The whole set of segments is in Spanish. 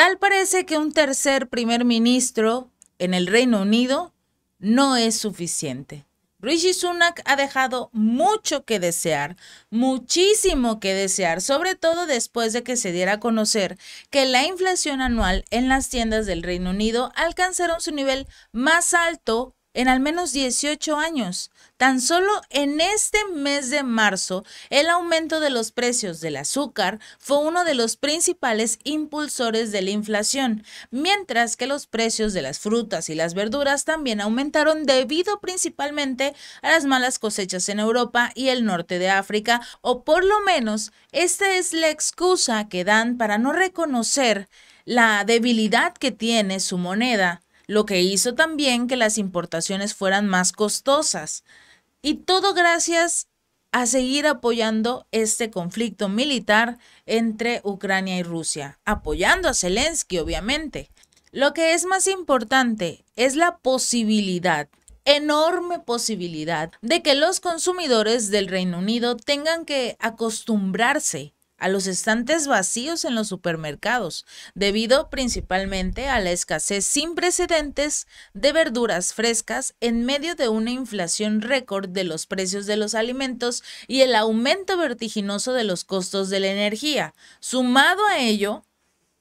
Tal parece que un tercer primer ministro en el Reino Unido no es suficiente. Rishi Sunak ha dejado mucho que desear, muchísimo que desear, sobre todo después de que se diera a conocer que la inflación anual en las tiendas del Reino Unido alcanzaron su nivel más alto en al menos 18 años. Tan solo en este mes de marzo, el aumento de los precios del azúcar fue uno de los principales impulsores de la inflación, mientras que los precios de las frutas y las verduras también aumentaron debido principalmente a las malas cosechas en Europa y el norte de África, o por lo menos esta es la excusa que dan para no reconocer la debilidad que tiene su moneda lo que hizo también que las importaciones fueran más costosas. Y todo gracias a seguir apoyando este conflicto militar entre Ucrania y Rusia, apoyando a Zelensky, obviamente. Lo que es más importante es la posibilidad enorme posibilidad de que los consumidores del Reino Unido tengan que acostumbrarse a los estantes vacíos en los supermercados, debido principalmente a la escasez sin precedentes de verduras frescas en medio de una inflación récord de los precios de los alimentos y el aumento vertiginoso de los costos de la energía. Sumado a ello,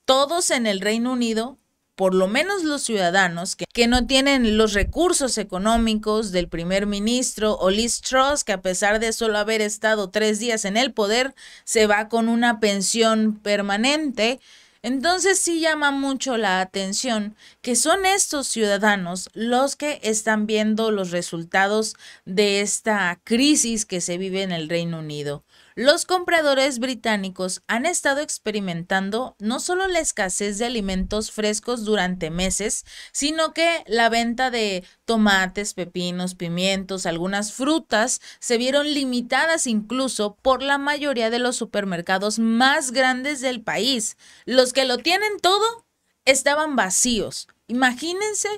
todos en el Reino Unido por lo menos los ciudadanos que, no tienen los recursos económicos del primer ministro o Liz Truss, que a pesar de solo haber estado tres días en el poder, se va con una pensión permanente. Entonces sí llama mucho la atención que son estos ciudadanos los que están viendo los resultados de esta crisis que se vive en el Reino Unido. Los compradores británicos han estado experimentando no solo la escasez de alimentos frescos durante meses, sino que la venta de tomates, pepinos, pimientos, algunas frutas se vieron limitadas incluso por la mayoría de los supermercados más grandes del país. Los que lo tienen todo estaban vacíos. Imagínense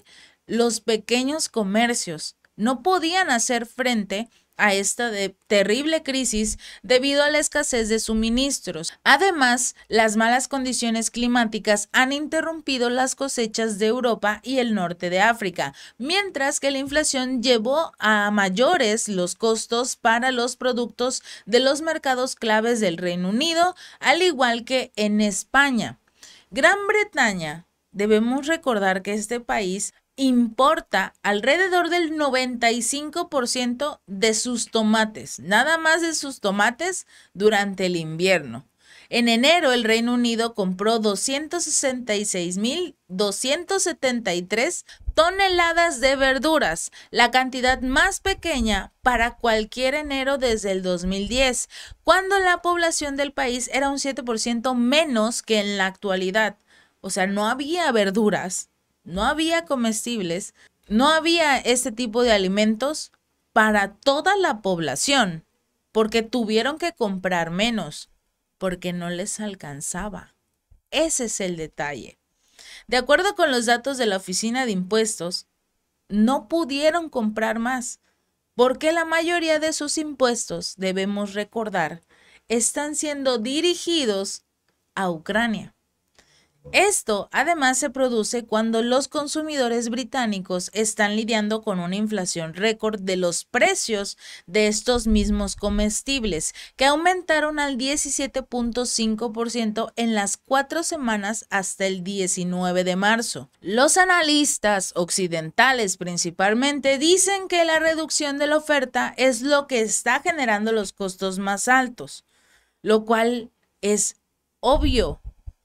los pequeños comercios. No podían hacer frente a esta terrible crisis debido a la escasez de suministros. Además, las malas condiciones climáticas han interrumpido las cosechas de Europa y el norte de África, mientras que la inflación llevó a mayores los costos para los productos de los mercados claves del Reino Unido, al igual que en España. Gran Bretaña Debemos recordar que este país importa alrededor del 95% de sus tomates, nada más de sus tomates durante el invierno. En enero, el Reino Unido compró 266.273 toneladas de verduras, la cantidad más pequeña para cualquier enero desde el 2010, cuando la población del país era un 7% menos que en la actualidad. O sea, no había verduras no había comestibles, no había este tipo de alimentos para toda la población, porque tuvieron que comprar menos, porque no les alcanzaba. Ese es el detalle. De acuerdo con los datos de la Oficina de Impuestos, no pudieron comprar más, porque la mayoría de sus impuestos, debemos recordar, están siendo dirigidos a Ucrania. Esto además se produce cuando los consumidores británicos están lidiando con una inflación récord de los precios de estos mismos comestibles, que aumentaron al 17.5% en las cuatro semanas hasta el 19 de marzo. Los analistas occidentales principalmente dicen que la reducción de la oferta es lo que está generando los costos más altos, lo cual es obvio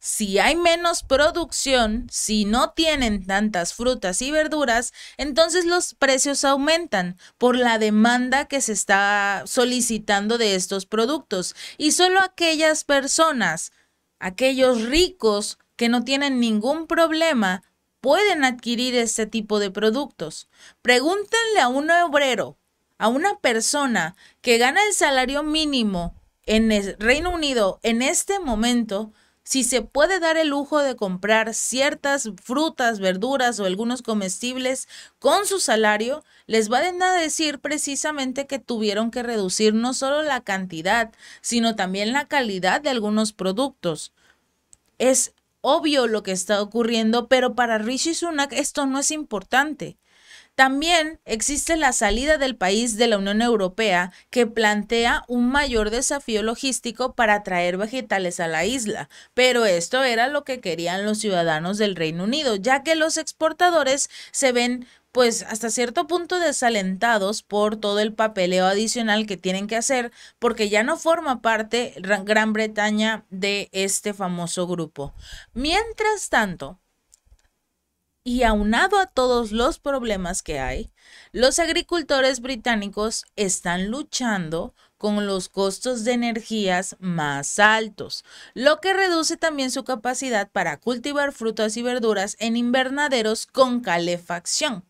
si hay menos producción, si no tienen tantas frutas y verduras, entonces los precios aumentan por la demanda que se está solicitando de estos productos. Y solo aquellas personas, aquellos ricos que no tienen ningún problema, pueden adquirir este tipo de productos. Pregúntenle a un obrero, a una persona que gana el salario mínimo en el Reino Unido en este momento, si se puede dar el lujo de comprar ciertas frutas, verduras o algunos comestibles con su salario, les va a decir precisamente que tuvieron que reducir no solo la cantidad, sino también la calidad de algunos productos. Es obvio lo que está ocurriendo, pero para Rishi Sunak esto no es importante. También existe la salida del país de la Unión Europea que plantea un mayor desafío logístico para traer vegetales a la isla, pero esto era lo que querían los ciudadanos del Reino Unido, ya que los exportadores se ven pues hasta cierto punto desalentados por todo el papeleo adicional que tienen que hacer porque ya no forma parte Gran Bretaña de este famoso grupo. Mientras tanto, y aunado a todos los problemas que hay, los agricultores británicos están luchando con los costos de energías más altos, lo que reduce también su capacidad para cultivar frutas y verduras en invernaderos con calefacción.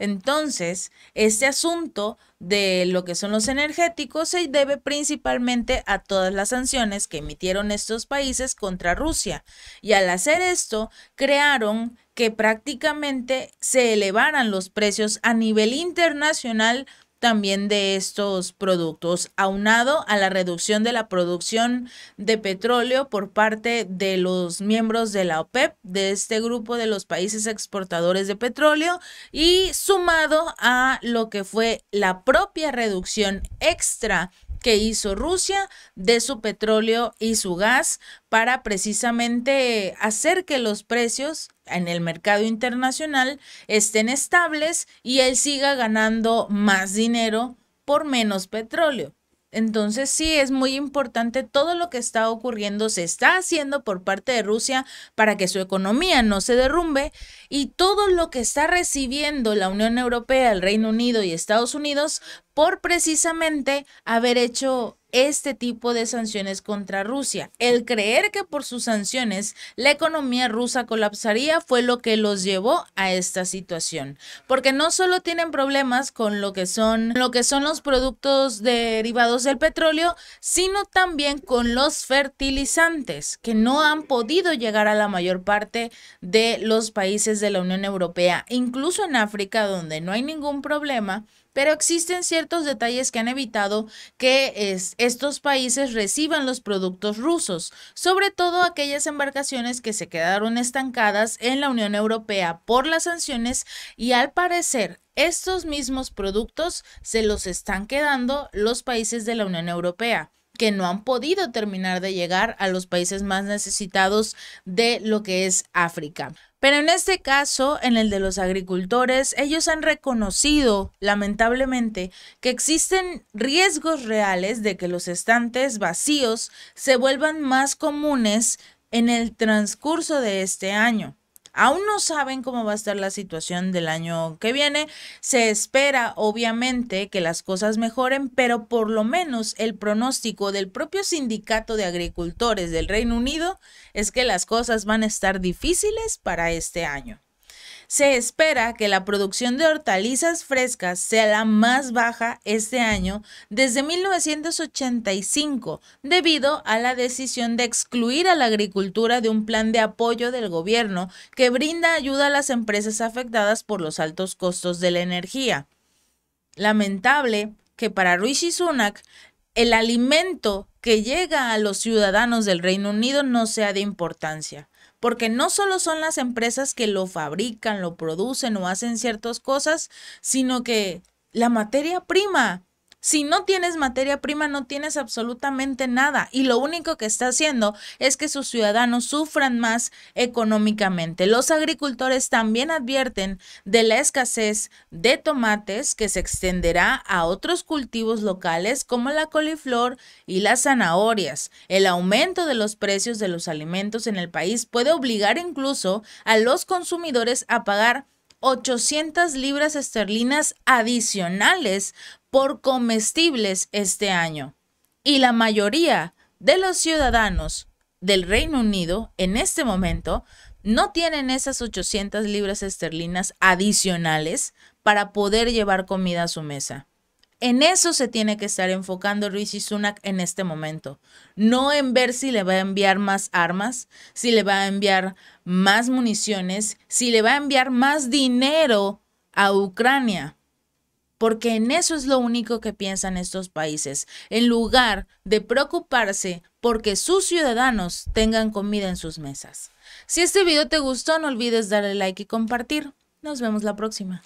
Entonces, este asunto de lo que son los energéticos se debe principalmente a todas las sanciones que emitieron estos países contra Rusia. Y al hacer esto, crearon que prácticamente se elevaran los precios a nivel internacional también de estos productos, aunado a la reducción de la producción de petróleo por parte de los miembros de la OPEP, de este grupo de los países exportadores de petróleo, y sumado a lo que fue la propia reducción extra que hizo Rusia de su petróleo y su gas para precisamente hacer que los precios en el mercado internacional estén estables y él siga ganando más dinero por menos petróleo. Entonces sí, es muy importante todo lo que está ocurriendo, se está haciendo por parte de Rusia para que su economía no se derrumbe y todo lo que está recibiendo la Unión Europea, el Reino Unido y Estados Unidos por precisamente haber hecho este tipo de sanciones contra Rusia. El creer que por sus sanciones la economía rusa colapsaría fue lo que los llevó a esta situación, porque no solo tienen problemas con lo que son lo que son los productos derivados del petróleo, sino también con los fertilizantes que no han podido llegar a la mayor parte de los países de la Unión Europea, incluso en África donde no hay ningún problema pero existen ciertos detalles que han evitado que estos países reciban los productos rusos, sobre todo aquellas embarcaciones que se quedaron estancadas en la Unión Europea por las sanciones y al parecer estos mismos productos se los están quedando los países de la Unión Europea que no han podido terminar de llegar a los países más necesitados de lo que es África. Pero en este caso, en el de los agricultores, ellos han reconocido, lamentablemente, que existen riesgos reales de que los estantes vacíos se vuelvan más comunes en el transcurso de este año. Aún no saben cómo va a estar la situación del año que viene. Se espera, obviamente, que las cosas mejoren, pero por lo menos el pronóstico del propio sindicato de agricultores del Reino Unido es que las cosas van a estar difíciles para este año. Se espera que la producción de hortalizas frescas sea la más baja este año desde 1985, debido a la decisión de excluir a la agricultura de un plan de apoyo del gobierno que brinda ayuda a las empresas afectadas por los altos costos de la energía. Lamentable que para Rishi Sunak el alimento que llega a los ciudadanos del Reino Unido no sea de importancia porque no solo son las empresas que lo fabrican, lo producen o hacen ciertas cosas, sino que la materia prima si no tienes materia prima, no tienes absolutamente nada y lo único que está haciendo es que sus ciudadanos sufran más económicamente. Los agricultores también advierten de la escasez de tomates que se extenderá a otros cultivos locales como la coliflor y las zanahorias. El aumento de los precios de los alimentos en el país puede obligar incluso a los consumidores a pagar 800 libras esterlinas adicionales por comestibles este año. Y la mayoría de los ciudadanos del Reino Unido en este momento no tienen esas 800 libras esterlinas adicionales para poder llevar comida a su mesa. En eso se tiene que estar enfocando Rishi Sunak en este momento, no en ver si le va a enviar más armas, si le va a enviar más municiones, si le va a enviar más dinero a Ucrania, porque en eso es lo único que piensan estos países, en lugar de preocuparse porque sus ciudadanos tengan comida en sus mesas. Si este video te gustó, no olvides darle like y compartir. Nos vemos la próxima.